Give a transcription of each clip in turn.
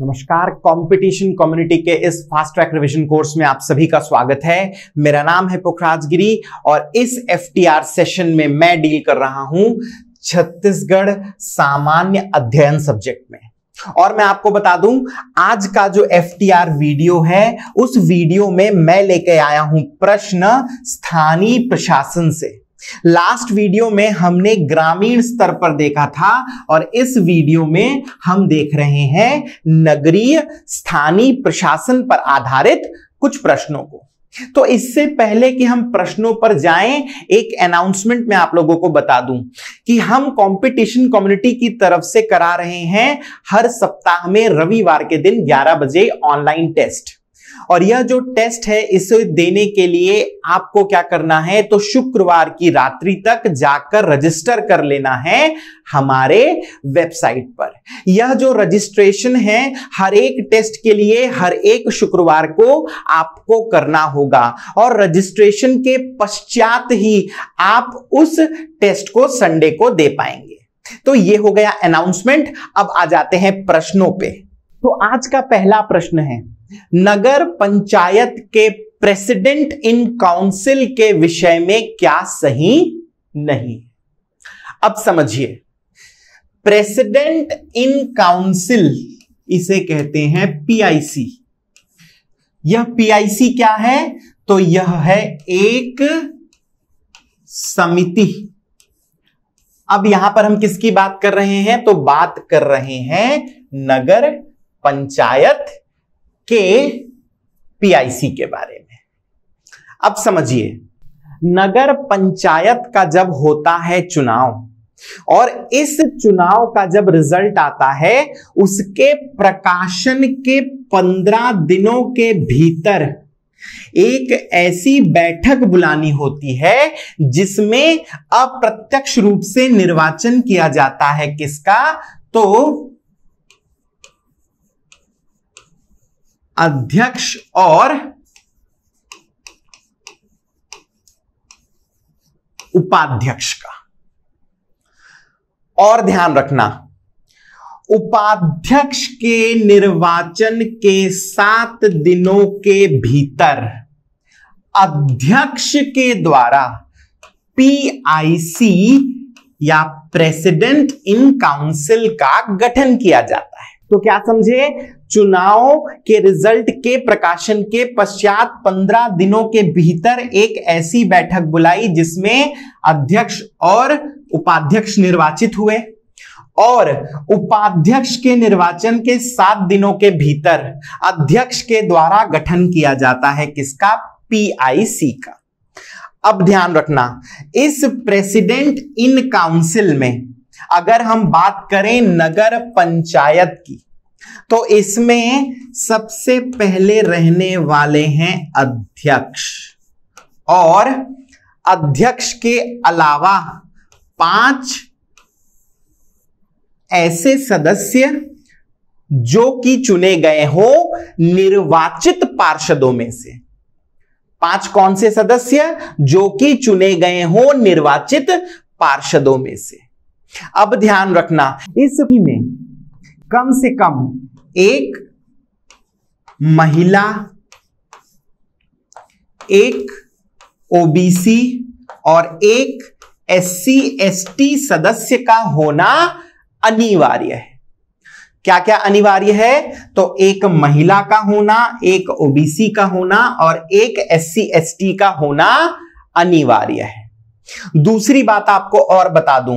नमस्कार competition community के इस फास्ट ट्रैक रिवीजन कोर्स में आप सभी का स्वागत है मेरा नाम है पुखराज गिरी और इस एफटीआर सेशन में मैं डील कर रहा हूं छत्तीसगढ़ सामान्य अध्ययन सब्जेक्ट में और मैं आपको बता दूं आज का जो एफ वीडियो है उस वीडियो में मैं लेके आया हूं प्रश्न स्थानीय प्रशासन से लास्ट वीडियो में हमने ग्रामीण स्तर पर देखा था और इस वीडियो में हम देख रहे हैं नगरीय स्थानीय प्रशासन पर आधारित कुछ प्रश्नों को तो इससे पहले कि हम प्रश्नों पर जाएं एक अनाउंसमेंट में आप लोगों को बता दूं कि हम कंपटीशन कम्युनिटी की तरफ से करा रहे हैं हर सप्ताह में रविवार के दिन 11 बजे ऑनलाइन टेस्ट और यह जो टेस्ट है इसे देने के लिए आपको क्या करना है तो शुक्रवार की रात्रि तक जाकर रजिस्टर कर लेना है हमारे वेबसाइट पर यह जो रजिस्ट्रेशन है हर एक टेस्ट के लिए हर एक शुक्रवार को आपको करना होगा और रजिस्ट्रेशन के पश्चात ही आप उस टेस्ट को संडे को दे पाएंगे तो यह हो गया अनाउंसमेंट अब आ जाते हैं प्रश्नों पे तो आज का पहला प्रश्न है नगर पंचायत के प्रेसिडेंट इन काउंसिल के विषय में क्या सही नहीं अब समझिए प्रेसिडेंट इन काउंसिल इसे कहते हैं पीआईसी यह पीआईसी क्या है तो यह है एक समिति अब यहां पर हम किसकी बात कर रहे हैं तो बात कर रहे हैं नगर पंचायत के पीआईसी के बारे में अब समझिए नगर पंचायत का जब होता है चुनाव और इस चुनाव का जब रिजल्ट आता है उसके प्रकाशन के पंद्रह दिनों के भीतर एक ऐसी बैठक बुलानी होती है जिसमें अप्रत्यक्ष रूप से निर्वाचन किया जाता है किसका तो अध्यक्ष और उपाध्यक्ष का और ध्यान रखना उपाध्यक्ष के निर्वाचन के सात दिनों के भीतर अध्यक्ष के द्वारा पीआईसी या प्रेसिडेंट इन काउंसिल का गठन किया जाता तो क्या समझे चुनाव के रिजल्ट के प्रकाशन के पश्चात पंद्रह दिनों के भीतर एक ऐसी बैठक बुलाई जिसमें अध्यक्ष और उपाध्यक्ष निर्वाचित हुए और उपाध्यक्ष के निर्वाचन के सात दिनों के भीतर अध्यक्ष के द्वारा गठन किया जाता है किसका पीआईसी का अब ध्यान रखना इस प्रेसिडेंट इन काउंसिल में अगर हम बात करें नगर पंचायत की तो इसमें सबसे पहले रहने वाले हैं अध्यक्ष और अध्यक्ष के अलावा पांच ऐसे सदस्य जो कि चुने गए हो निर्वाचित पार्षदों में से पांच कौन से सदस्य जो कि चुने गए हो निर्वाचित पार्षदों में से अब ध्यान रखना इस में कम से कम एक महिला एक ओबीसी और एक एससी एसटी सदस्य का होना अनिवार्य है क्या क्या अनिवार्य है तो एक महिला का होना एक ओबीसी का होना और एक एससी एसटी का होना अनिवार्य है दूसरी बात आपको और बता दूं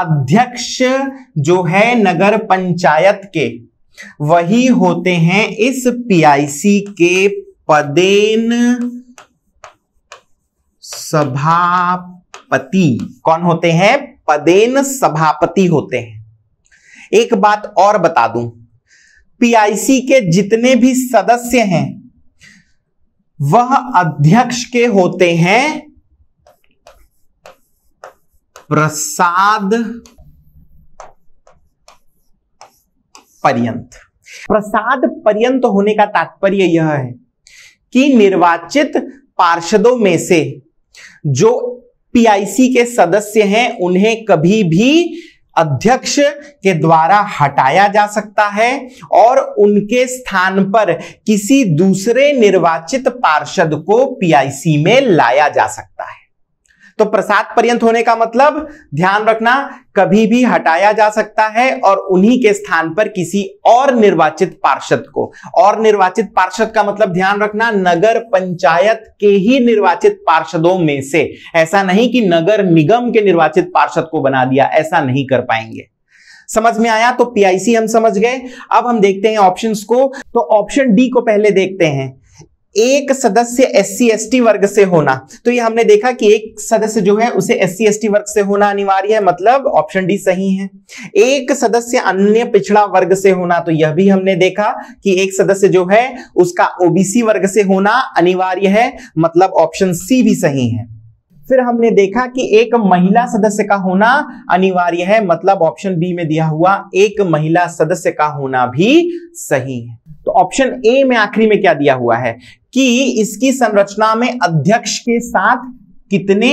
अध्यक्ष जो है नगर पंचायत के वही होते हैं इस पीआईसी के पदेन सभापति कौन होते हैं पदेन सभापति होते हैं एक बात और बता दूं पीआईसी के जितने भी सदस्य हैं वह अध्यक्ष के होते हैं प्रसाद पर्यंत प्रसाद पर्यंत होने का तात्पर्य यह है कि निर्वाचित पार्षदों में से जो पीआईसी के सदस्य हैं उन्हें कभी भी अध्यक्ष के द्वारा हटाया जा सकता है और उनके स्थान पर किसी दूसरे निर्वाचित पार्षद को पीआईसी में लाया जा सकता है तो प्रसाद पर्यंत होने का मतलब ध्यान रखना कभी भी हटाया जा सकता है और उन्हीं के स्थान पर किसी और निर्वाचित पार्षद को और निर्वाचित पार्षद का मतलब ध्यान रखना नगर पंचायत के ही निर्वाचित पार्षदों में से ऐसा नहीं कि नगर निगम के निर्वाचित पार्षद को बना दिया ऐसा नहीं कर पाएंगे समझ में आया तो पीआईसी हम समझ गए अब हम देखते हैं ऑप्शंस को तो ऑप्शन डी को पहले देखते हैं एक सदस्य एस सी वर्ग से होना तो ये हमने देखा कि एक सदस्य जो है उसे एस सी वर्ग से होना अनिवार्य है मतलब ऑप्शन डी सही है एक सदस्य अन्य पिछड़ा वर्ग से होना तो यह भी हमने देखा कि एक सदस्य जो है उसका ओबीसी वर्ग से होना अनिवार्य है मतलब ऑप्शन सी भी सही है फिर हमने देखा कि एक महिला सदस्य का होना अनिवार्य है मतलब ऑप्शन बी में दिया हुआ एक महिला सदस्य का होना भी सही है ऑप्शन ए में आखिरी में क्या दिया हुआ है कि इसकी संरचना में अध्यक्ष के साथ कितने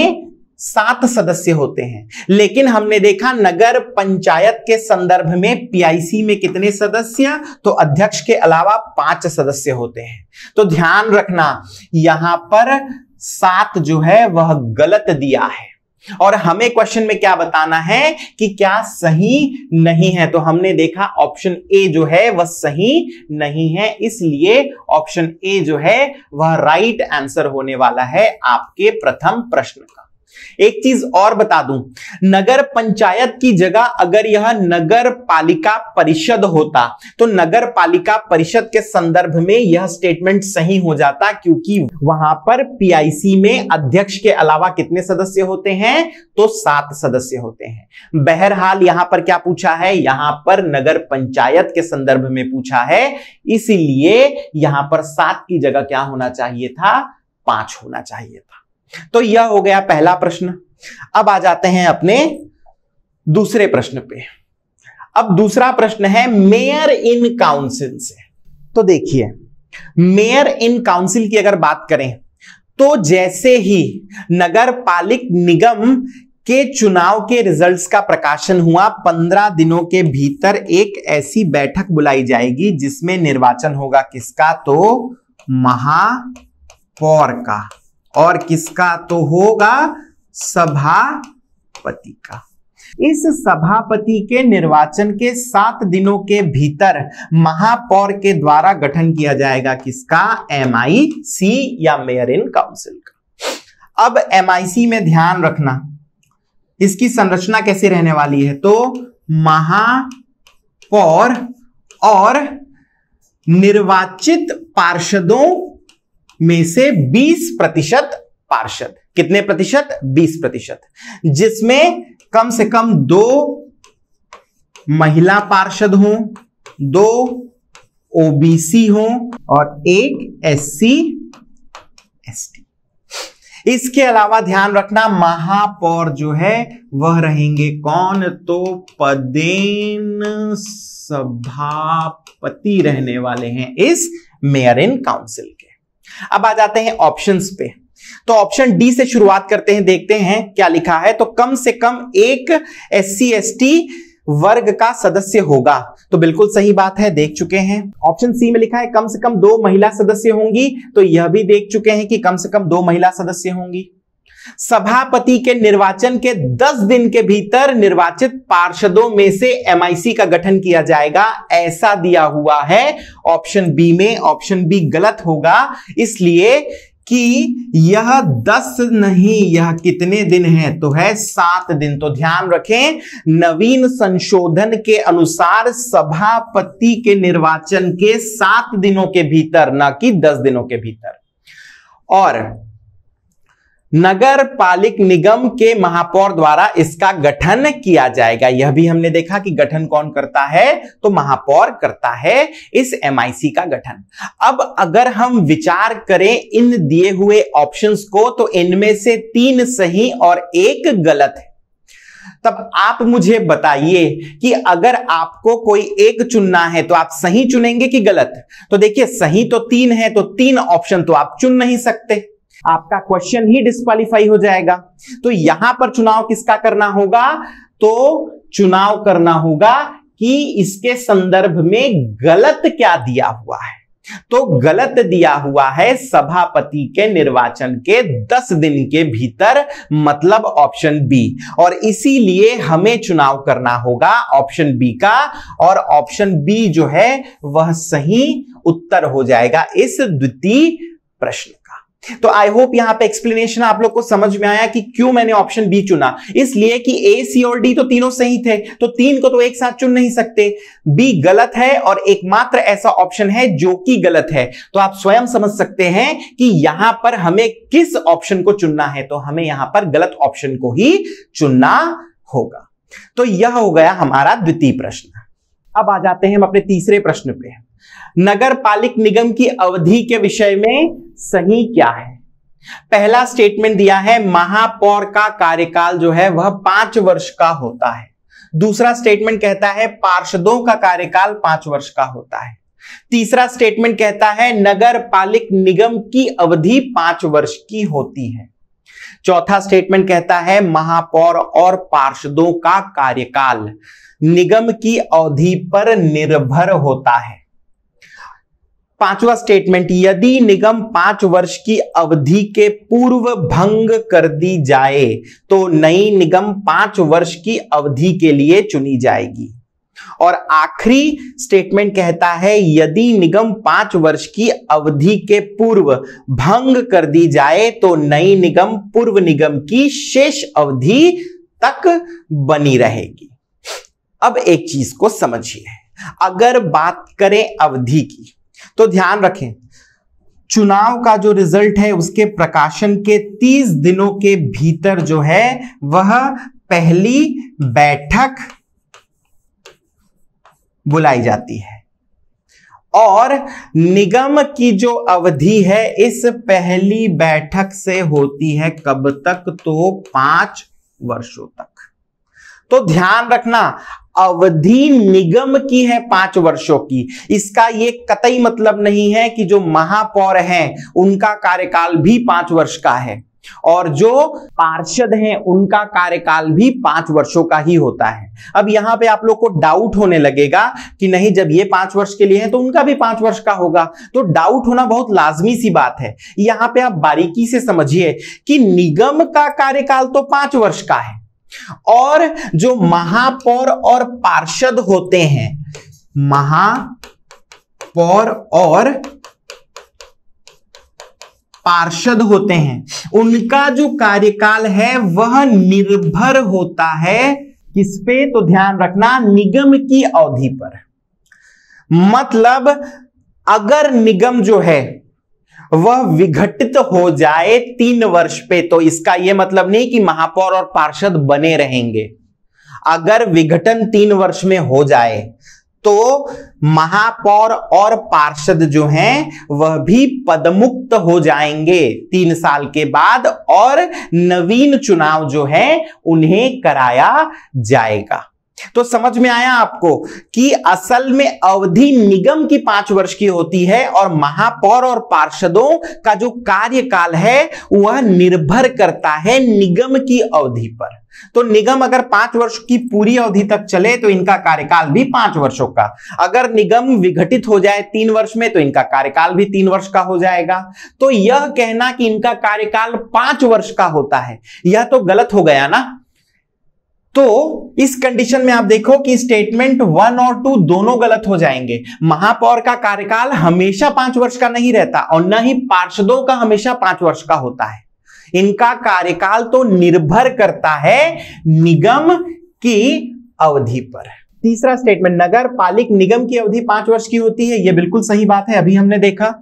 सात सदस्य होते हैं लेकिन हमने देखा नगर पंचायत के संदर्भ में पीआईसी में कितने सदस्य तो अध्यक्ष के अलावा पांच सदस्य होते हैं तो ध्यान रखना यहां पर सात जो है वह गलत दिया है और हमें क्वेश्चन में क्या बताना है कि क्या सही नहीं है तो हमने देखा ऑप्शन ए जो है वह सही नहीं है इसलिए ऑप्शन ए जो है वह राइट आंसर होने वाला है आपके प्रथम प्रश्न का एक चीज और बता दूं नगर पंचायत की जगह अगर यह नगर पालिका परिषद होता तो नगर पालिका परिषद के संदर्भ में यह स्टेटमेंट सही हो जाता क्योंकि वहां पर पीआईसी में अध्यक्ष के अलावा कितने सदस्य होते हैं तो सात सदस्य होते हैं बहरहाल यहां पर क्या पूछा है यहां पर नगर पंचायत के संदर्भ में पूछा है इसीलिए यहां पर सात की जगह क्या होना चाहिए था पांच होना चाहिए था तो यह हो गया पहला प्रश्न अब आ जाते हैं अपने दूसरे प्रश्न पे अब दूसरा प्रश्न है मेयर इन काउंसिल से तो देखिए मेयर इन काउंसिल की अगर बात करें तो जैसे ही नगर पालिक निगम के चुनाव के रिजल्ट्स का प्रकाशन हुआ पंद्रह दिनों के भीतर एक ऐसी बैठक बुलाई जाएगी जिसमें निर्वाचन होगा किसका तो महापौर का और किसका तो होगा सभापति का इस सभापति के निर्वाचन के सात दिनों के भीतर महापौर के द्वारा गठन किया जाएगा किसका एम या मेयर इन काउंसिल का अब एम में ध्यान रखना इसकी संरचना कैसे रहने वाली है तो महापौर और निर्वाचित पार्षदों में से 20 प्रतिशत पार्षद कितने प्रतिशत 20 प्रतिशत जिसमें कम से कम दो महिला पार्षद हो दो ओबीसी हो और एक एससी एसटी इसके अलावा ध्यान रखना महापौर जो है वह रहेंगे कौन तो पदेन सभापति रहने वाले हैं इस मेयर इन काउंसिल के अब आ जाते हैं ऑप्शंस पे तो ऑप्शन डी से शुरुआत करते हैं देखते हैं क्या लिखा है तो कम से कम एक एस सी एस टी वर्ग का सदस्य होगा तो बिल्कुल सही बात है देख चुके हैं ऑप्शन सी में लिखा है कम से कम दो महिला सदस्य होंगी तो यह भी देख चुके हैं कि कम से कम दो महिला सदस्य होंगी सभापति के निर्वाचन के 10 दिन के भीतर निर्वाचित पार्षदों में से एमआईसी का गठन किया जाएगा ऐसा दिया हुआ है ऑप्शन बी में ऑप्शन बी गलत होगा इसलिए कि यह 10 नहीं यह कितने दिन है तो है सात दिन तो ध्यान रखें नवीन संशोधन के अनुसार सभापति के निर्वाचन के सात दिनों के भीतर ना कि दस दिनों के भीतर और नगर पालिक निगम के महापौर द्वारा इसका गठन किया जाएगा यह भी हमने देखा कि गठन कौन करता है तो महापौर करता है इस एम का गठन अब अगर हम विचार करें इन दिए हुए ऑप्शंस को तो इनमें से तीन सही और एक गलत है तब आप मुझे बताइए कि अगर आपको कोई एक चुनना है तो आप सही चुनेंगे कि गलत तो देखिए सही तो तीन है तो तीन ऑप्शन तो आप चुन नहीं सकते आपका क्वेश्चन ही डिस्कालीफाई हो जाएगा तो यहां पर चुनाव किसका करना होगा तो चुनाव करना होगा कि इसके संदर्भ में गलत क्या दिया हुआ है तो गलत दिया हुआ है सभापति के निर्वाचन के 10 दिन के भीतर मतलब ऑप्शन बी और इसीलिए हमें चुनाव करना होगा ऑप्शन बी का और ऑप्शन बी जो है वह सही उत्तर हो जाएगा इस द्वितीय प्रश्न तो आई होप यहां पे एक्सप्लेनेशन आप लोग को समझ में आया कि क्यों मैंने ऑप्शन बी चुना इसलिए कि ए सी और डी तो तीनों सही थे तो तीन को तो एक साथ चुन नहीं सकते बी गलत है और एकमात्र ऐसा ऑप्शन है जो कि गलत है तो आप स्वयं समझ सकते हैं कि यहां पर हमें किस ऑप्शन को चुनना है तो हमें यहां पर गलत ऑप्शन को ही चुनना होगा तो यह हो गया हमारा द्वितीय प्रश्न अब आ जाते हैं हम अपने तीसरे प्रश्न पे नगर पालिक निगम की अवधि के विषय में सही क्या है पहला स्टेटमेंट दिया है महापौर का कार्यकाल जो है वह पांच वर्ष का होता है दूसरा स्टेटमेंट कहता है पार्षदों का कार्यकाल पांच वर्ष का होता है तीसरा स्टेटमेंट कहता है नगर पालिक निगम की अवधि पांच वर्ष की होती है चौथा स्टेटमेंट कहता है महापौर और पार्षदों का कार्यकाल निगम की अवधि पर निर्भर होता है पांचवा स्टेटमेंट यदि निगम पांच वर्ष की अवधि के पूर्व भंग कर दी जाए तो नई निगम पांच वर्ष की अवधि के लिए चुनी जाएगी और आखिरी स्टेटमेंट कहता है यदि निगम पांच वर्ष की अवधि के पूर्व भंग कर दी जाए तो नई निगम पूर्व निगम की शेष अवधि तक बनी रहेगी अब एक चीज को समझिए अगर बात करें अवधि की तो ध्यान रखें चुनाव का जो रिजल्ट है उसके प्रकाशन के 30 दिनों के भीतर जो है वह पहली बैठक बुलाई जाती है और निगम की जो अवधि है इस पहली बैठक से होती है कब तक तो पांच वर्षों तक तो ध्यान रखना अवधि निगम की है पांच वर्षों की इसका ये कतई मतलब नहीं है कि जो महापौर हैं उनका कार्यकाल भी पांच वर्ष का है और जो पार्षद हैं उनका कार्यकाल भी पांच वर्षों का ही होता है अब यहां पे आप लोग को डाउट होने लगेगा कि नहीं जब ये पांच वर्ष के लिए है तो उनका भी पांच वर्ष का होगा तो डाउट होना बहुत लाजमी सी बात है यहां पे आप बारीकी से समझिए कि निगम का कार्यकाल तो पांच वर्ष का है और जो महापौर और पार्षद होते हैं महापौर और पार्षद होते हैं उनका जो कार्यकाल है वह निर्भर होता है किस पे तो ध्यान रखना निगम की अवधि पर मतलब अगर निगम जो है वह विघटित हो जाए तीन वर्ष पे तो इसका यह मतलब नहीं कि महापौर और पार्षद बने रहेंगे अगर विघटन तीन वर्ष में हो जाए तो महापौर और पार्षद जो हैं वह भी पदमुक्त हो जाएंगे तीन साल के बाद और नवीन चुनाव जो है उन्हें कराया जाएगा तो समझ में आया आपको कि असल में अवधि निगम की पांच वर्ष की होती है और महापौर और पार्षदों का जो कार्यकाल है वह निर्भर करता है निगम की अवधि पर तो निगम अगर पांच वर्ष की पूरी अवधि तक चले तो इनका कार्यकाल भी पांच वर्षों का अगर निगम विघटित हो जाए तीन वर्ष में तो इनका कार्यकाल भी तीन वर्ष का हो जाएगा तो यह कहना कि इनका कार्यकाल पांच वर्ष का होता है यह तो गलत हो गया ना तो इस कंडीशन में आप देखो कि स्टेटमेंट वन और टू दोनों गलत हो जाएंगे महापौर का कार्यकाल हमेशा पांच वर्ष का नहीं रहता और न ही पार्षदों का हमेशा पांच वर्ष का होता है इनका कार्यकाल तो निर्भर करता है निगम की अवधि पर तीसरा स्टेटमेंट नगर पालिक निगम की अवधि पांच वर्ष की होती है यह बिल्कुल सही बात है अभी हमने देखा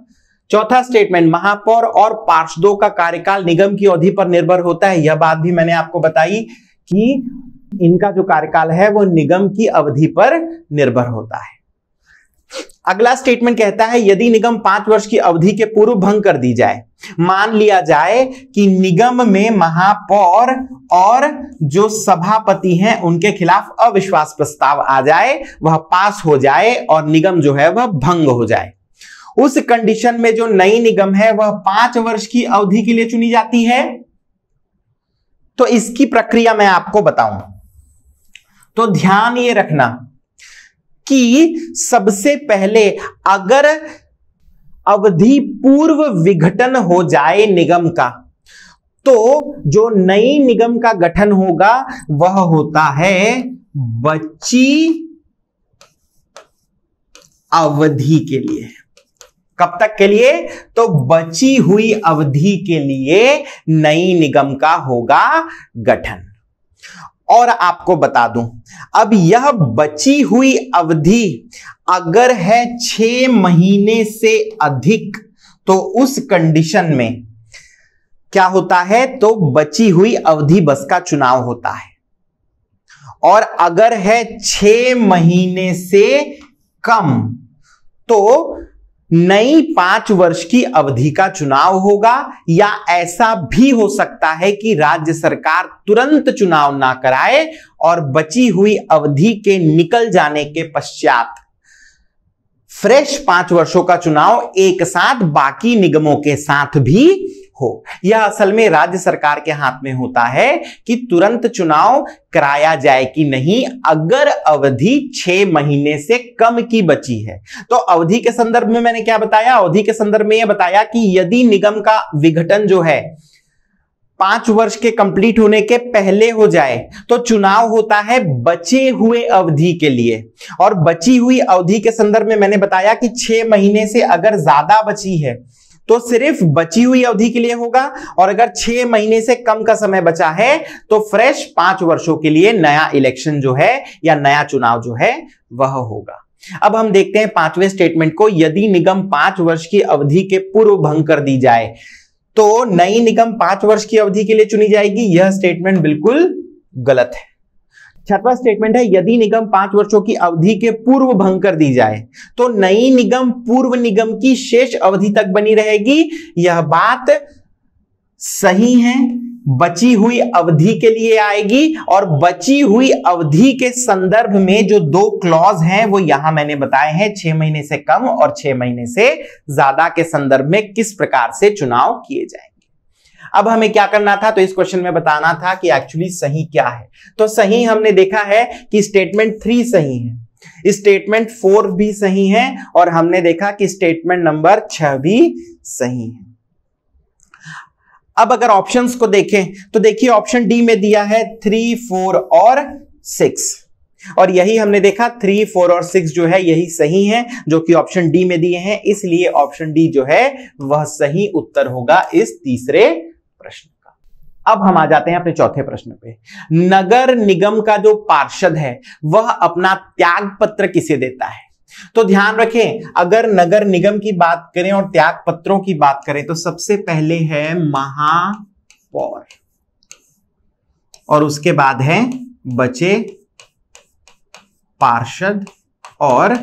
चौथा स्टेटमेंट महापौर और पार्षदों का कार्यकाल निगम की अवधि पर निर्भर होता है यह बात भी मैंने आपको बताई कि इनका जो कार्यकाल है वो निगम की अवधि पर निर्भर होता है अगला स्टेटमेंट कहता है यदि निगम पांच वर्ष की अवधि के पूर्व भंग कर दी जाए मान लिया जाए कि निगम में महापौर और जो सभापति हैं उनके खिलाफ अविश्वास प्रस्ताव आ जाए वह पास हो जाए और निगम जो है वह भंग हो जाए उस कंडीशन में जो नई निगम है वह पांच वर्ष की अवधि के लिए चुनी जाती है तो इसकी प्रक्रिया मैं आपको बताऊंगा तो ध्यान ये रखना कि सबसे पहले अगर अवधि पूर्व विघटन हो जाए निगम का तो जो नई निगम का गठन होगा वह होता है बची अवधि के लिए कब तक के लिए तो बची हुई अवधि के लिए नई निगम का होगा गठन और आपको बता दूं अब यह बची हुई अवधि अगर है छ महीने से अधिक तो उस कंडीशन में क्या होता है तो बची हुई अवधि बस का चुनाव होता है और अगर है छ महीने से कम तो नई पांच वर्ष की अवधि का चुनाव होगा या ऐसा भी हो सकता है कि राज्य सरकार तुरंत चुनाव ना कराए और बची हुई अवधि के निकल जाने के पश्चात फ्रेश पांच वर्षों का चुनाव एक साथ बाकी निगमों के साथ भी हो यह असल में राज्य सरकार के हाथ में होता है कि तुरंत चुनाव कराया जाए कि नहीं अगर अवधि छह महीने से कम की बची है तो अवधि के संदर्भ में मैंने क्या बताया अवधि के संदर्भ में यह बताया कि यदि निगम का विघटन जो है पांच वर्ष के कंप्लीट होने के पहले हो जाए तो चुनाव होता है बचे हुए अवधि के लिए और बची हुई अवधि के संदर्भ में मैंने बताया कि छह महीने से अगर ज्यादा बची है तो सिर्फ बची हुई अवधि के लिए होगा और अगर छह महीने से कम का समय बचा है तो फ्रेश पांच वर्षों के लिए नया इलेक्शन जो है या नया चुनाव जो है वह होगा अब हम देखते हैं पांचवें स्टेटमेंट को यदि निगम पांच वर्ष की अवधि के पूर्व भंग कर दी जाए तो नई निगम पांच वर्ष की अवधि के लिए चुनी जाएगी यह स्टेटमेंट बिल्कुल गलत है छठवा स्टेटमेंट है यदि निगम पांच वर्षों की अवधि के पूर्व भंग कर दी जाए तो नई निगम पूर्व निगम की शेष अवधि तक बनी रहेगी यह बात सही है बची हुई अवधि के लिए आएगी और बची हुई अवधि के संदर्भ में जो दो क्लॉज हैं वो यहां मैंने बताए हैं छह महीने से कम और छह महीने से ज्यादा के संदर्भ में किस प्रकार से चुनाव किए जाएंगे अब हमें क्या करना था तो इस क्वेश्चन में बताना था कि एक्चुअली सही क्या है तो सही हमने देखा है कि स्टेटमेंट थ्री सही है स्टेटमेंट फोर भी सही है और हमने देखा कि स्टेटमेंट नंबर छह भी सही है अब अगर ऑप्शंस को देखें तो देखिए ऑप्शन डी में दिया है थ्री फोर और सिक्स और यही हमने देखा थ्री फोर और सिक्स जो है यही सही है जो कि ऑप्शन डी में दिए हैं इसलिए ऑप्शन डी जो है वह सही उत्तर होगा इस तीसरे प्रश्न का अब हम आ जाते हैं अपने चौथे प्रश्न पे नगर निगम का जो पार्षद है वह अपना त्याग पत्र किसे देता है तो ध्यान रखें अगर नगर निगम की बात करें और त्याग पत्रों की बात करें तो सबसे पहले है महापौर और उसके बाद है बचे पार्षद और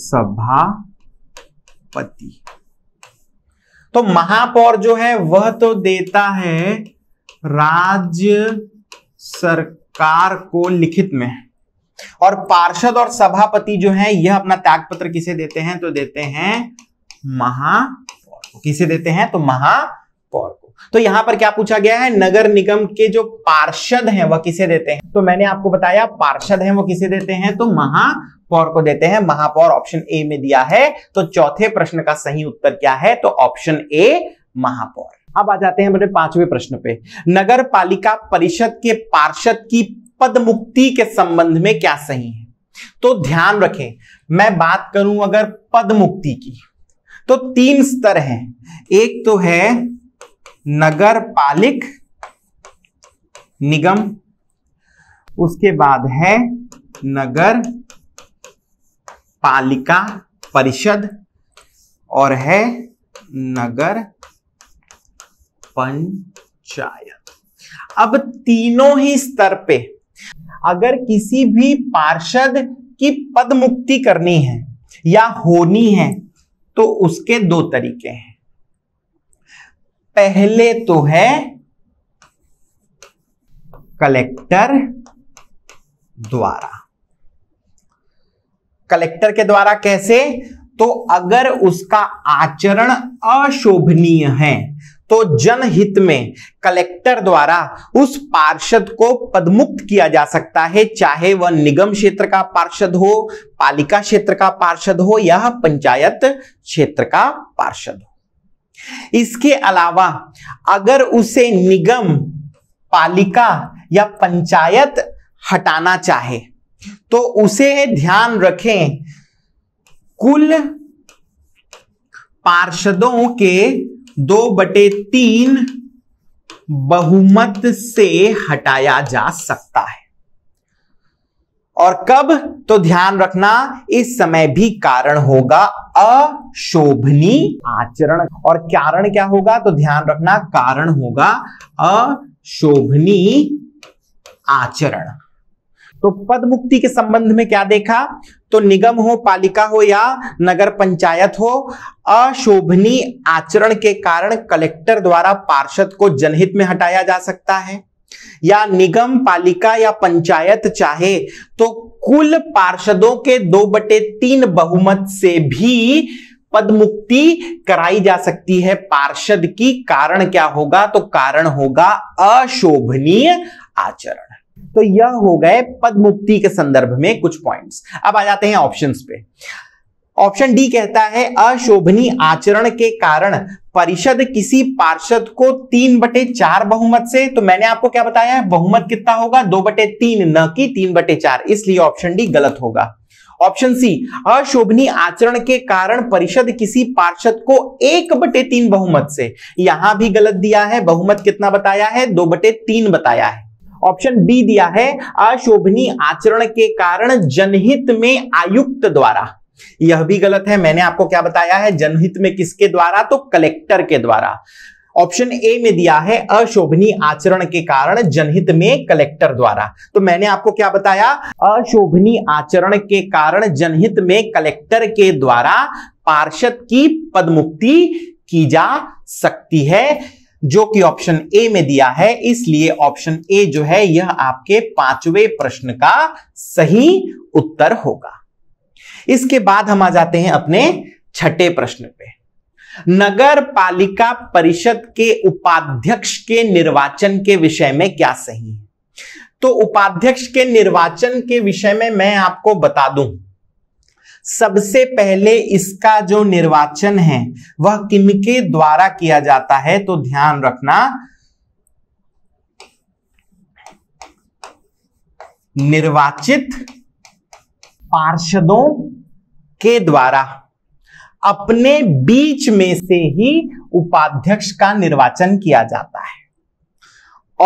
सभापति तो महापौर जो है वह तो देता है राज्य सरकार को लिखित में और पार्षद और सभापति जो है यह अपना त्याग पत्र किसे देते हैं तो देते हैं महापौर को किसे देते हैं तो महापौर को तो यहां पर क्या पूछा गया है नगर निगम के जो पार्षद हैं वह किसे देते हैं तो मैंने आपको बताया पार्षद हैं वो किसे देते हैं तो महापौर को देते हैं महापौर ऑप्शन ए में दिया है तो चौथे प्रश्न का सही उत्तर क्या है तो ऑप्शन ए महापौर अब आ जाते हैं मेरे पांचवें प्रश्न पे नगर पालिका परिषद के पार्षद की पदमुक्ति के संबंध में क्या सही है तो ध्यान रखें मैं बात करूं अगर पदमुक्ति की तो तीन स्तर हैं एक तो है नगर पालिक निगम उसके बाद है नगर पालिका परिषद और है नगर पंचायत अब तीनों ही स्तर पे अगर किसी भी पार्षद की पद मुक्ति करनी है या होनी है तो उसके दो तरीके हैं पहले तो है कलेक्टर द्वारा कलेक्टर के द्वारा कैसे तो अगर उसका आचरण अशोभनीय है तो जनहित में कलेक्टर द्वारा उस पार्षद को पदमुक्त किया जा सकता है चाहे वह निगम क्षेत्र का पार्षद हो पालिका क्षेत्र का पार्षद हो या पंचायत क्षेत्र का पार्षद हो इसके अलावा अगर उसे निगम पालिका या पंचायत हटाना चाहे तो उसे ध्यान रखें कुल पार्षदों के दो बटे तीन बहुमत से हटाया जा सकता है और कब तो ध्यान रखना इस समय भी कारण होगा अशोभनी आचरण और कारण क्या होगा तो ध्यान रखना कारण होगा अशोभनी आचरण तो पद मुक्ति के संबंध में क्या देखा तो निगम हो पालिका हो या नगर पंचायत हो अशोभनीय आचरण के कारण कलेक्टर द्वारा पार्षद को जनहित में हटाया जा सकता है या निगम पालिका या पंचायत चाहे तो कुल पार्षदों के दो बटे तीन बहुमत से भी पदमुक्ति कराई जा सकती है पार्षद की कारण क्या होगा तो कारण होगा अशोभनीय आचरण तो यह हो गए पद मुक्ति के संदर्भ में कुछ पॉइंट्स अब आ जाते हैं ऑप्शंस पे ऑप्शन डी कहता है अशोभनीय आचरण के कारण परिषद किसी पार्षद को तीन बटे चार बहुमत से तो मैंने आपको क्या बताया है बहुमत कितना होगा दो बटे तीन न कि तीन बटे चार इसलिए ऑप्शन डी गलत होगा ऑप्शन सी अशोभनीय आचरण के कारण परिषद किसी पार्षद को एक बटे तीन बहुमत से यहां भी गलत दिया है बहुमत कितना बताया है दो बटे तीन बताया है ऑप्शन बी दिया है अशोभनीय आचरण के कारण जनहित में आयुक्त द्वारा यह भी गलत है मैंने आपको क्या बताया है जनहित में किसके द्वारा तो कलेक्टर के द्वारा ऑप्शन ए में दिया है अशोभनीय आचरण के कारण जनहित में कलेक्टर द्वारा तो मैंने आपको क्या बताया अशोभनीय आचरण के कारण जनहित में कलेक्टर के द्वारा पार्षद की पदमुक्ति की जा सकती है जो कि ऑप्शन ए में दिया है इसलिए ऑप्शन ए जो है यह आपके पांचवें प्रश्न का सही उत्तर होगा इसके बाद हम आ जाते हैं अपने छठे प्रश्न पे नगर पालिका परिषद के उपाध्यक्ष के निर्वाचन के विषय में क्या सही है तो उपाध्यक्ष के निर्वाचन के विषय में मैं आपको बता दूं सबसे पहले इसका जो निर्वाचन है वह किनके द्वारा किया जाता है तो ध्यान रखना निर्वाचित पार्षदों के द्वारा अपने बीच में से ही उपाध्यक्ष का निर्वाचन किया जाता है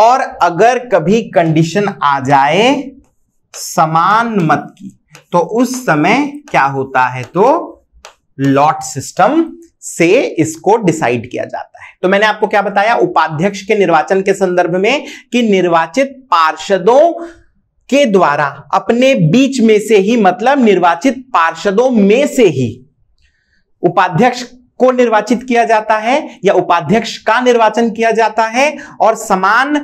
और अगर कभी कंडीशन आ जाए समान मत की तो उस समय क्या होता है तो लॉट सिस्टम से इसको डिसाइड किया जाता है तो मैंने आपको क्या बताया उपाध्यक्ष के निर्वाचन के संदर्भ में कि निर्वाचित पार्षदों के द्वारा अपने बीच में से ही मतलब निर्वाचित पार्षदों में से ही उपाध्यक्ष को निर्वाचित किया जाता है या उपाध्यक्ष का निर्वाचन किया जाता है और समान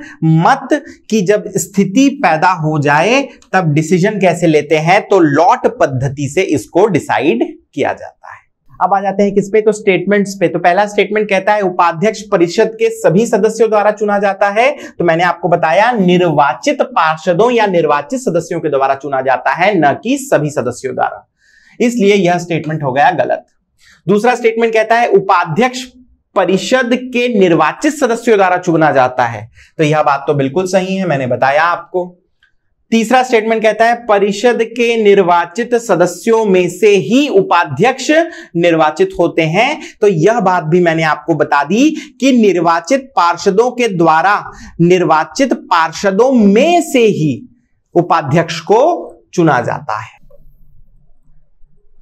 मत की जब स्थिति पैदा हो जाए तब डिसीजन कैसे लेते हैं तो लॉट पद्धति से इसको डिसाइड किया जाता है अब आ जाते हैं किस पे तो स्टेटमेंट्स पे तो पहला स्टेटमेंट कहता है उपाध्यक्ष परिषद के सभी सदस्यों द्वारा चुना जाता है तो मैंने आपको बताया निर्वाचित पार्षदों या निर्वाचित सदस्यों के द्वारा चुना जाता है न कि सभी सदस्यों द्वारा इसलिए यह स्टेटमेंट हो गया गलत दूसरा स्टेटमेंट कहता है उपाध्यक्ष परिषद के निर्वाचित सदस्यों द्वारा चुना जाता है तो यह बात तो बिल्कुल सही है मैंने बताया आपको तीसरा स्टेटमेंट कहता है परिषद के निर्वाचित सदस्यों में से ही उपाध्यक्ष निर्वाचित होते हैं तो यह बात भी मैंने आपको बता दी कि निर्वाचित पार्षदों के द्वारा निर्वाचित पार्षदों में से ही उपाध्यक्ष को चुना जाता है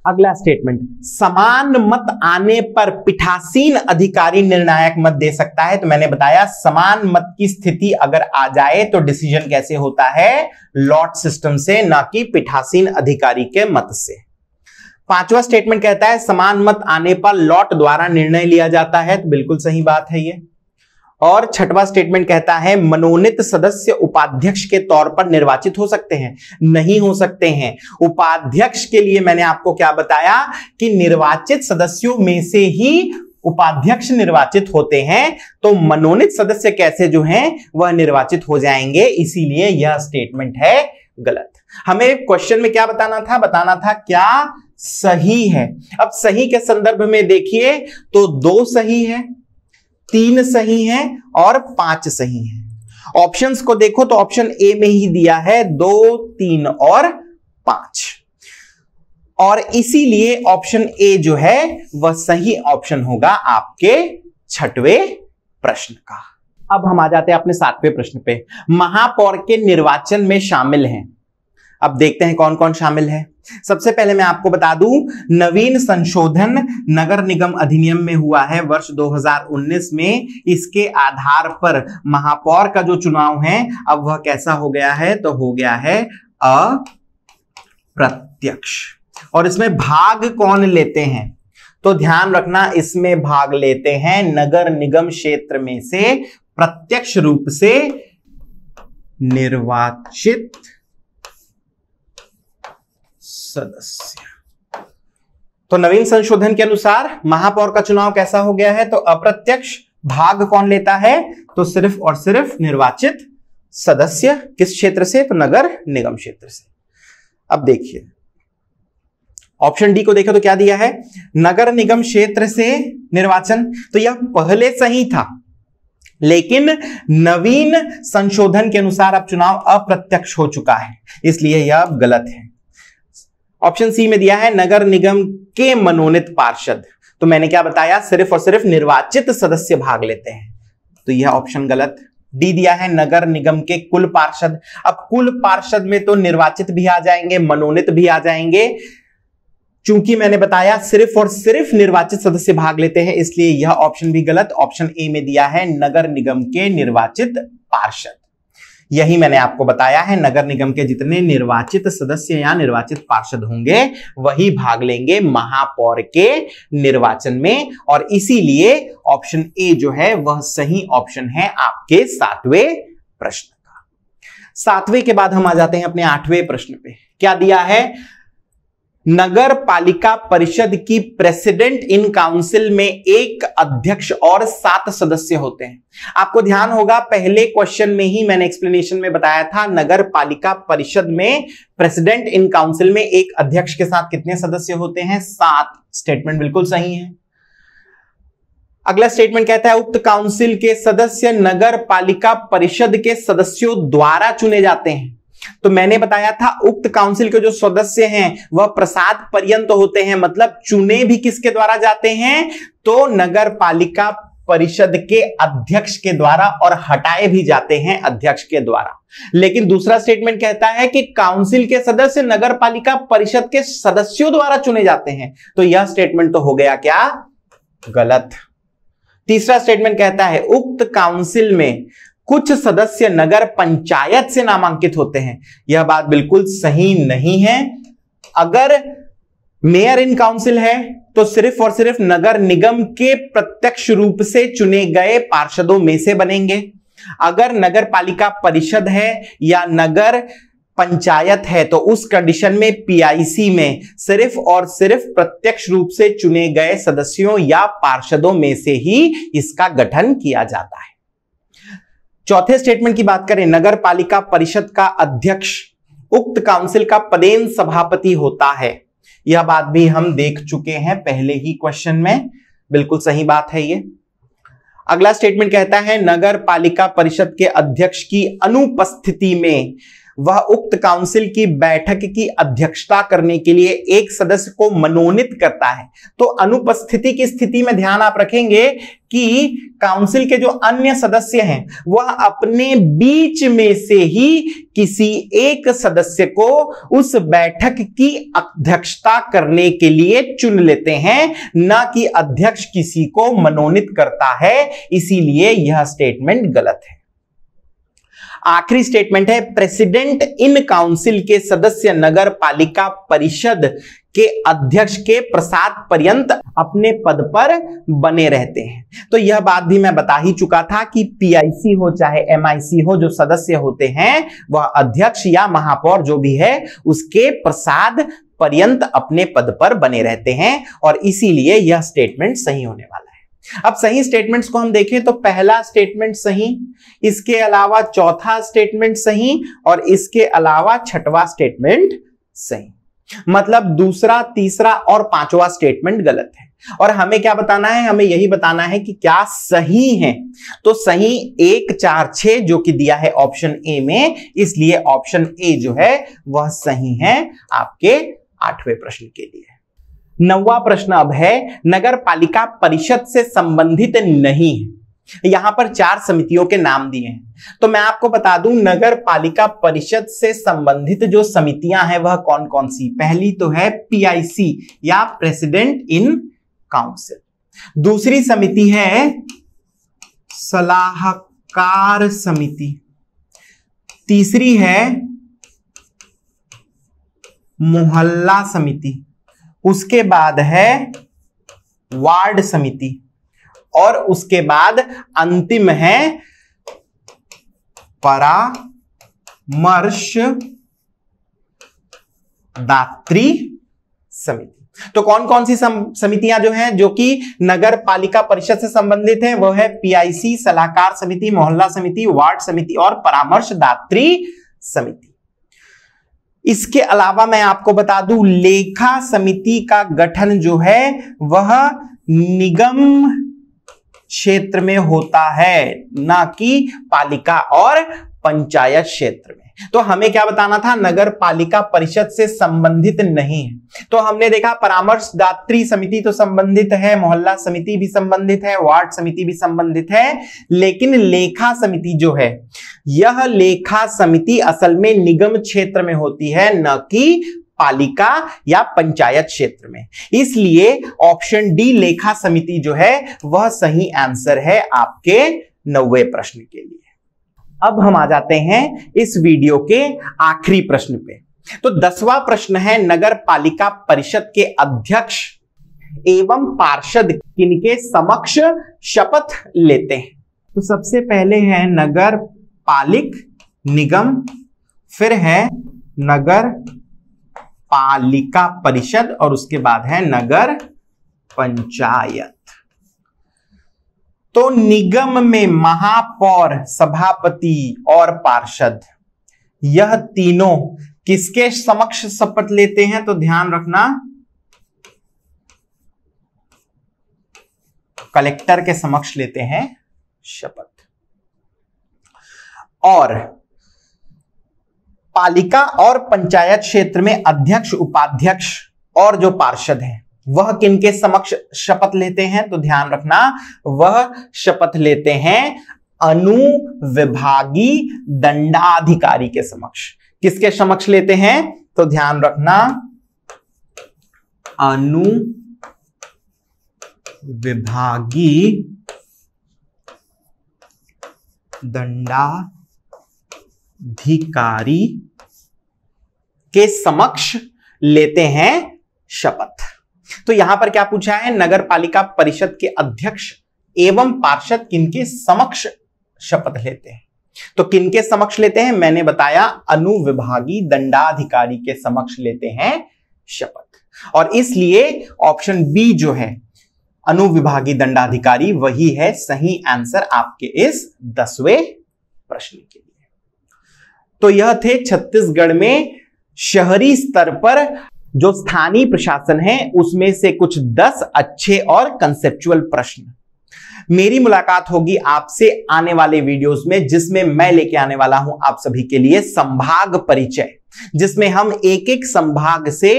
अगला स्टेटमेंट समान मत आने पर पिठासीन अधिकारी निर्णायक मत दे सकता है तो मैंने बताया समान मत की स्थिति अगर आ जाए तो डिसीजन कैसे होता है लॉट सिस्टम से ना कि पिठासीन अधिकारी के मत से पांचवा स्टेटमेंट कहता है समान मत आने पर लॉट द्वारा निर्णय लिया जाता है तो बिल्कुल सही बात है यह और छठवा स्टेटमेंट कहता है मनोनीत सदस्य उपाध्यक्ष के तौर पर निर्वाचित हो सकते हैं नहीं हो सकते हैं उपाध्यक्ष के लिए मैंने आपको क्या बताया कि निर्वाचित सदस्यों में से ही उपाध्यक्ष निर्वाचित होते हैं तो मनोनीत सदस्य कैसे जो हैं वह निर्वाचित हो जाएंगे इसीलिए यह स्टेटमेंट है गलत हमें क्वेश्चन में क्या बताना था बताना था क्या सही है अब सही के संदर्भ में देखिए तो दो सही है तीन सही हैं और पांच सही हैं ऑप्शंस को देखो तो ऑप्शन ए में ही दिया है दो तीन और पांच और इसीलिए ऑप्शन ए जो है वह सही ऑप्शन होगा आपके छठवें प्रश्न का अब हम आ जाते हैं अपने सातवें प्रश्न पे महापौर के निर्वाचन में शामिल हैं अब देखते हैं कौन कौन शामिल है सबसे पहले मैं आपको बता दूं नवीन संशोधन नगर निगम अधिनियम में हुआ है वर्ष 2019 में इसके आधार पर महापौर का जो चुनाव है अब वह कैसा हो गया है तो हो गया है अप्रत्यक्ष और इसमें भाग कौन लेते हैं तो ध्यान रखना इसमें भाग लेते हैं नगर निगम क्षेत्र में से प्रत्यक्ष रूप से निर्वाचित सदस्य तो नवीन संशोधन के अनुसार महापौर का चुनाव कैसा हो गया है तो अप्रत्यक्ष भाग कौन लेता है तो सिर्फ और सिर्फ निर्वाचित सदस्य किस क्षेत्र से तो नगर निगम क्षेत्र से अब देखिए ऑप्शन डी को देखो तो क्या दिया है नगर निगम क्षेत्र से निर्वाचन तो यह पहले सही था लेकिन नवीन संशोधन के अनुसार अब चुनाव अप्रत्यक्ष हो चुका है इसलिए यह अब गलत है ऑप्शन सी में दिया है नगर निगम के मनोनीत पार्षद तो मैंने क्या बताया सिर्फ और सिर्फ निर्वाचित सदस्य भाग लेते हैं तो यह ऑप्शन गलत डी दिया है नगर निगम के कुल पार्षद अब कुल पार्षद में तो निर्वाचित भी आ जाएंगे मनोनीत भी आ जाएंगे चूंकि मैंने बताया सिर्फ और सिर्फ निर्वाचित सदस्य भाग लेते हैं इसलिए यह ऑप्शन भी गलत ऑप्शन ए में दिया है नगर निगम के निर्वाचित पार्षद यही मैंने आपको बताया है नगर निगम के जितने निर्वाचित सदस्य या निर्वाचित पार्षद होंगे वही भाग लेंगे महापौर के निर्वाचन में और इसीलिए ऑप्शन ए जो है वह सही ऑप्शन है आपके सातवें प्रश्न का सातवें के बाद हम आ जाते हैं अपने आठवें प्रश्न पे क्या दिया है नगर पालिका परिषद की प्रेसिडेंट इन काउंसिल में एक अध्यक्ष और सात सदस्य होते हैं आपको ध्यान होगा पहले क्वेश्चन में ही मैंने एक्सप्लेनेशन में बताया था नगर पालिका परिषद में प्रेसिडेंट इन काउंसिल में एक अध्यक्ष के साथ कितने सदस्य होते हैं सात स्टेटमेंट बिल्कुल सही है अगला स्टेटमेंट कहता है उक्त काउंसिल के सदस्य नगर पालिका परिषद के सदस्यों द्वारा चुने जाते हैं तो मैंने बताया था उक्त काउंसिल के जो सदस्य हैं वह प्रसाद पर्यंत होते हैं मतलब चुने भी किसके द्वारा जाते हैं तो नगर पालिका परिषद के अध्यक्ष के द्वारा और हटाए भी जाते हैं अध्यक्ष के द्वारा लेकिन दूसरा स्टेटमेंट कहता है कि काउंसिल के सदस्य नगर पालिका परिषद के सदस्यों द्वारा चुने जाते हैं तो यह स्टेटमेंट तो हो गया क्या गलत तीसरा स्टेटमेंट कहता है उक्त काउंसिल में कुछ सदस्य नगर पंचायत से नामांकित होते हैं यह बात बिल्कुल सही नहीं है अगर मेयर इन काउंसिल है तो सिर्फ और सिर्फ नगर निगम के प्रत्यक्ष रूप से चुने गए पार्षदों में से बनेंगे अगर नगर पालिका परिषद है या नगर पंचायत है तो उस कंडीशन में पीआईसी में सिर्फ और सिर्फ प्रत्यक्ष रूप से चुने गए सदस्यों या पार्षदों में से ही इसका गठन किया जाता है चौथे स्टेटमेंट की बात करें नगर पालिका परिषद का अध्यक्ष उक्त काउंसिल का पदेन सभापति होता है यह बात भी हम देख चुके हैं पहले ही क्वेश्चन में बिल्कुल सही बात है ये अगला स्टेटमेंट कहता है नगर पालिका परिषद के अध्यक्ष की अनुपस्थिति में वह उक्त काउंसिल की बैठक की अध्यक्षता करने के लिए एक सदस्य को मनोनीत करता है तो अनुपस्थिति की स्थिति में ध्यान आप रखेंगे कि काउंसिल के जो अन्य सदस्य हैं वह अपने बीच में से ही किसी एक सदस्य को उस बैठक की अध्यक्षता करने के लिए चुन लेते हैं ना कि अध्यक्ष किसी को मनोनीत करता है इसीलिए यह स्टेटमेंट गलत है आखिरी स्टेटमेंट है प्रेसिडेंट इन काउंसिल के सदस्य नगर पालिका परिषद के अध्यक्ष के प्रसाद पर्यंत अपने पद पर बने रहते हैं तो यह बात भी मैं बता ही चुका था कि पीआईसी हो चाहे एमआईसी हो जो सदस्य होते हैं वह अध्यक्ष या महापौर जो भी है उसके प्रसाद पर्यंत अपने पद पर बने रहते हैं और इसीलिए यह स्टेटमेंट सही होने वाला अब सही स्टेटमेंट्स को हम देखें तो पहला स्टेटमेंट सही इसके अलावा चौथा स्टेटमेंट सही और इसके अलावा छठवा स्टेटमेंट सही मतलब दूसरा तीसरा और पांचवा स्टेटमेंट गलत है और हमें क्या बताना है हमें यही बताना है कि क्या सही है तो सही एक चार छ जो कि दिया है ऑप्शन ए में इसलिए ऑप्शन ए जो है वह सही है आपके आठवें प्रश्न के लिए नौवा प्रश्न अब है नगर पालिका परिषद से संबंधित नहीं है यहां पर चार समितियों के नाम दिए हैं तो मैं आपको बता दूं नगर पालिका परिषद से संबंधित जो समितियां हैं वह कौन कौन सी पहली तो है पीआईसी या प्रेसिडेंट इन काउंसिल दूसरी समिति है सलाहकार समिति तीसरी है मोहल्ला समिति उसके बाद है वार्ड समिति और उसके बाद अंतिम है परामर्श दात्री समिति तो कौन कौन सी समितियां जो हैं जो कि नगर पालिका परिषद से संबंधित हैं वो है पीआईसी सलाहकार समिति मोहल्ला समिति वार्ड समिति और परामर्शदात्री समिति इसके अलावा मैं आपको बता दूं लेखा समिति का गठन जो है वह निगम क्षेत्र में होता है ना कि पालिका और पंचायत क्षेत्र में तो हमें क्या बताना था नगर पालिका परिषद से संबंधित नहीं है तो हमने देखा परामर्शदात्री समिति तो संबंधित है मोहल्ला समिति भी संबंधित है वार्ड समिति भी संबंधित है लेकिन लेखा समिति जो है यह लेखा समिति असल में निगम क्षेत्र में होती है न कि पालिका या पंचायत क्षेत्र में इसलिए ऑप्शन डी लेखा समिति जो है वह सही आंसर है आपके नवे प्रश्न के लिए अब हम आ जाते हैं इस वीडियो के आखिरी प्रश्न पे तो दसवां प्रश्न है नगर पालिका परिषद के अध्यक्ष एवं पार्षद किनके समक्ष शपथ लेते हैं तो सबसे पहले है नगर पालिक निगम फिर है नगर पालिका परिषद और उसके बाद है नगर पंचायत तो निगम में महापौर सभापति और पार्षद यह तीनों किसके समक्ष शपथ लेते हैं तो ध्यान रखना कलेक्टर के समक्ष लेते हैं शपथ और पालिका और पंचायत क्षेत्र में अध्यक्ष उपाध्यक्ष और जो पार्षद हैं वह किनके समक्ष शपथ लेते हैं तो ध्यान रखना वह शपथ लेते हैं अनुविभागी दंडाधिकारी के समक्ष किसके समक्ष लेते हैं तो ध्यान रखना अनु विभागी दंडाधिकारी के समक्ष लेते हैं शपथ तो यहां पर क्या पूछा है नगर पालिका परिषद के अध्यक्ष एवं पार्षद किनके समक्ष शपथ लेते हैं तो किनके समक्ष लेते हैं मैंने बताया अनुविभागी दंडाधिकारी के समक्ष लेते हैं शपथ और इसलिए ऑप्शन बी जो है अनुविभागी दंडाधिकारी वही है सही आंसर आपके इस दसवें प्रश्न के लिए तो यह थे छत्तीसगढ़ में शहरी स्तर पर जो स्थानीय प्रशासन है उसमें से कुछ दस अच्छे और कंसेप्चुअल प्रश्न मेरी मुलाकात होगी आपसे आने वाले वीडियोस में जिसमें मैं लेके आने वाला हूं आप सभी के लिए संभाग परिचय जिसमें हम एक एक संभाग से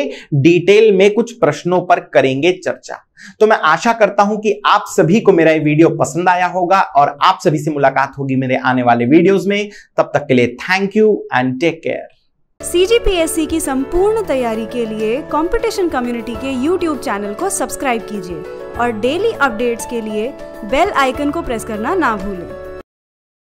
डिटेल में कुछ प्रश्नों पर करेंगे चर्चा तो मैं आशा करता हूं कि आप सभी को मेरा ये वीडियो पसंद आया होगा और आप सभी से मुलाकात होगी मेरे आने वाले वीडियोज में तब तक के लिए thank you and take care सी की संपूर्ण तैयारी के लिए कंपटीशन कम्युनिटी के YouTube चैनल को सब्सक्राइब कीजिए और डेली अपडेट्स के लिए बेल आइकन को प्रेस करना ना भूलें